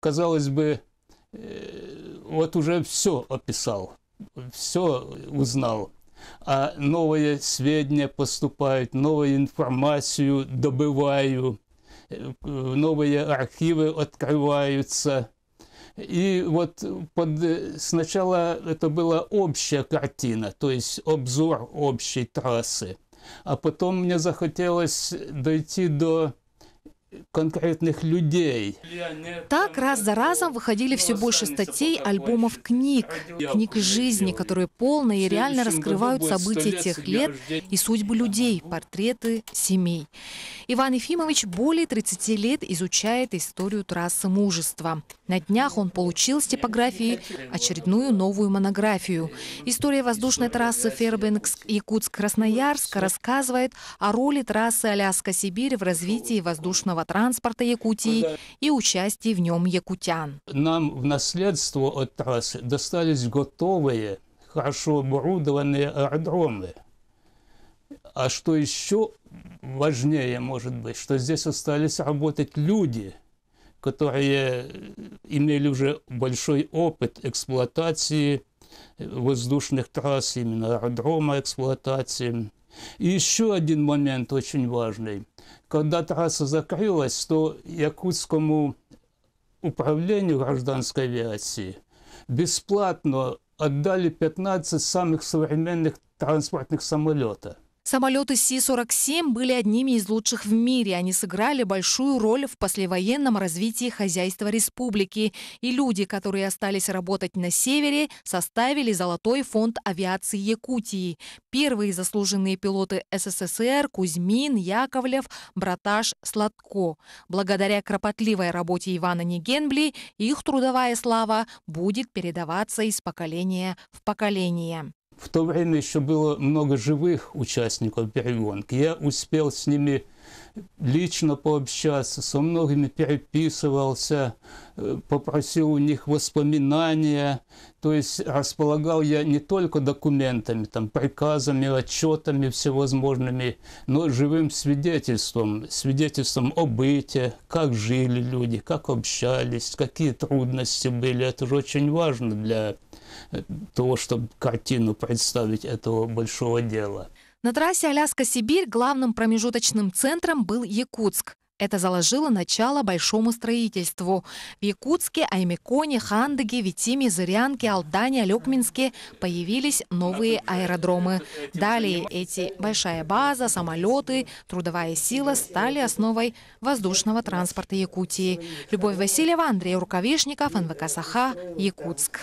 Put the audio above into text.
Казалось бы, э, вот уже все описал, все узнал, а новые сведения поступают, новую информацию добываю, э, новые архивы открываются. И вот под, э, сначала это была общая картина, то есть обзор общей трассы. А потом мне захотелось дойти до конкретных людей. Так раз за разом выходили все больше статей, альбомов книг, книг жизни, которые полно и реально раскрывают события тех лет и судьбы людей, портреты семей. Иван Ефимович более 30 лет изучает историю трассы мужества. На днях он получил с типографии очередную новую монографию. История воздушной трассы Фербенкс-Якутск-Красноярск рассказывает о роли трассы Аляска-Сибирь в развитии воздушного общественного транспорта Якутии ну и участие в нем якутян. Нам в наследство от трассы достались готовые, хорошо оборудованные аэродромы. А что еще важнее, может быть, что здесь остались работать люди, которые э, имели уже большой опыт эксплуатации э, воздушных трасс, именно аэродрома эксплуатации. И еще один момент очень важный. Когда трасса закрылась, то якутскому управлению гражданской авиации бесплатно отдали 15 самых современных транспортных самолетов. Самолеты Си-47 были одними из лучших в мире. Они сыграли большую роль в послевоенном развитии хозяйства республики. И люди, которые остались работать на севере, составили Золотой фонд авиации Якутии. Первые заслуженные пилоты СССР – Кузьмин, Яковлев, Браташ, Сладко. Благодаря кропотливой работе Ивана Негенбли их трудовая слава будет передаваться из поколения в поколение в то время еще было много живых участников перегонки. Я успел с ними лично пообщаться, со многими переписывался, э, попросил у них воспоминания. То есть располагал я не только документами, там, приказами, отчетами всевозможными, но живым свидетельством, свидетельством о быте, как жили люди, как общались, какие трудности были. Это же очень важно для э, того, чтобы картину представить этого большого дела. На трассе Аляска-Сибирь главным промежуточным центром был Якутск. Это заложило начало большому строительству. В Якутске, Аймеконе, Хандаге, Витиме, Зырянке, Алдане, Люкминске появились новые аэродромы. Далее эти большая база, самолеты, трудовая сила стали основой воздушного транспорта Якутии. Любовь Васильева, Андрей Рукавишников, НВК «Саха», Якутск.